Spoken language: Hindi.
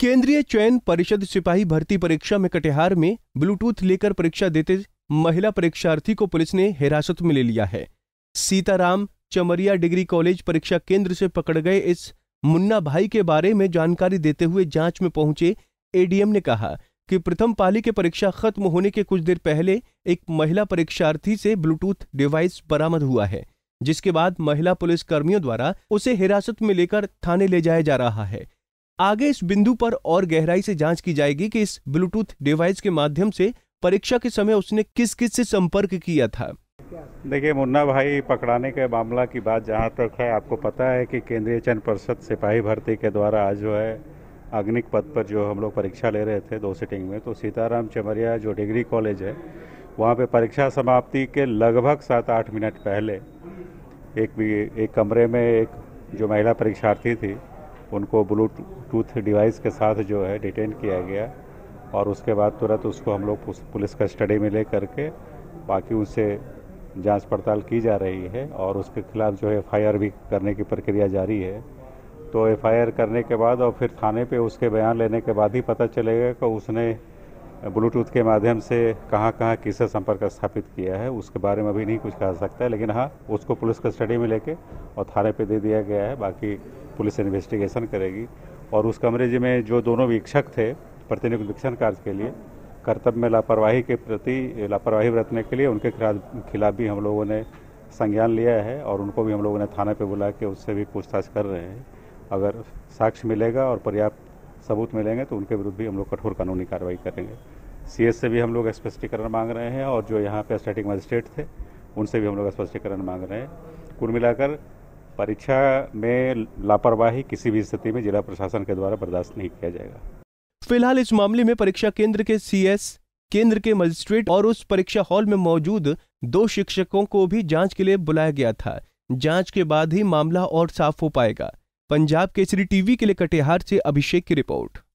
केंद्रीय चयन परिषद सिपाही भर्ती परीक्षा में कटिहार में ब्लूटूथ लेकर परीक्षा देते महिला परीक्षार्थी को पुलिस ने हिरासत में ले लिया है सीताराम चमरिया डिग्री कॉलेज परीक्षा केंद्र से पकड़ गए इस मुन्ना भाई के बारे में जानकारी देते हुए जांच में पहुंचे एडीएम ने कहा कि प्रथम पाली के परीक्षा खत्म होने के कुछ देर पहले एक महिला परीक्षार्थी से ब्लूटूथ डिवाइस बरामद हुआ है जिसके बाद महिला पुलिस कर्मियों द्वारा उसे हिरासत में लेकर थाने ले जाया जा रहा है आगे इस बिंदु पर और गहराई से जांच की जाएगी कि इस ब्लूटूथ डिवाइस के माध्यम से परीक्षा के समय उसने किस किस से संपर्क किया था देखिए मुन्ना भाई पकड़ाने के मामला की बात जहाँ तक है आपको पता है कि केंद्रीय चयन परिषद सिपाही भर्ती के द्वारा आज जो है अग्निक पद पर जो हम लोग परीक्षा ले रहे थे दो सिटिंग में तो सीताराम चमरिया जो डिग्री कॉलेज है वहाँ पे परीक्षा समाप्ति के लगभग सात आठ मिनट पहले एक भी एक कमरे में एक जो महिला परीक्षार्थी थी उनको ब्लूटूथ डिवाइस के साथ जो है डिटेन किया गया और उसके बाद तुरंत उसको हम लोग पुलिस कस्टडी में ले करके बाकी उनसे जांच पड़ताल की जा रही है और उसके खिलाफ जो है एफ भी करने की प्रक्रिया जारी है तो एफ करने के बाद और फिर थाने पे उसके बयान लेने के बाद ही पता चलेगा कि उसने ब्लूटूथ के माध्यम से कहाँ कहाँ किसे संपर्क स्थापित किया है उसके बारे में अभी नहीं कुछ कहा सकता है लेकिन हाँ उसको पुलिस कस्टडी में लेके और थाने पे दे दिया गया है बाकी पुलिस इन्वेस्टिगेशन करेगी और उस कमरे में जो दोनों वीक्षक थे प्रतिनियुक्त वीक्षण कार्य के लिए कर्तव्य में लापरवाही के प्रति लापरवाही बरतने के लिए उनके खिलाफ भी हम लोगों ने संज्ञान लिया है और उनको भी हम लोगों ने थाने पर बुला के उससे भी पूछताछ कर रहे हैं अगर साक्ष्य मिलेगा और पर्याप्त सबूत मिलेंगे तो उनके विरुद्ध भी हम लोग कठोर कानूनी कार्रवाई करेंगे सी से भी हम लोग स्पष्टीकरण मांग रहे हैं और जो यहाँ पे स्टैटिक मजिस्ट्रेट थे उनसे भी हम लोग स्पष्टीकरण मांग रहे हैं कुल मिलाकर परीक्षा में लापरवाही किसी भी स्थिति में जिला प्रशासन के द्वारा बर्दाश्त नहीं किया जाएगा फिलहाल इस मामले में परीक्षा केंद्र के सीएस केंद्र के मजिस्ट्रेट और उस परीक्षा हॉल में मौजूद दो शिक्षकों को भी जांच के लिए बुलाया गया था जांच के बाद ही मामला और साफ हो पाएगा पंजाब केसरी टीवी के लिए कटिहार से अभिषेक की रिपोर्ट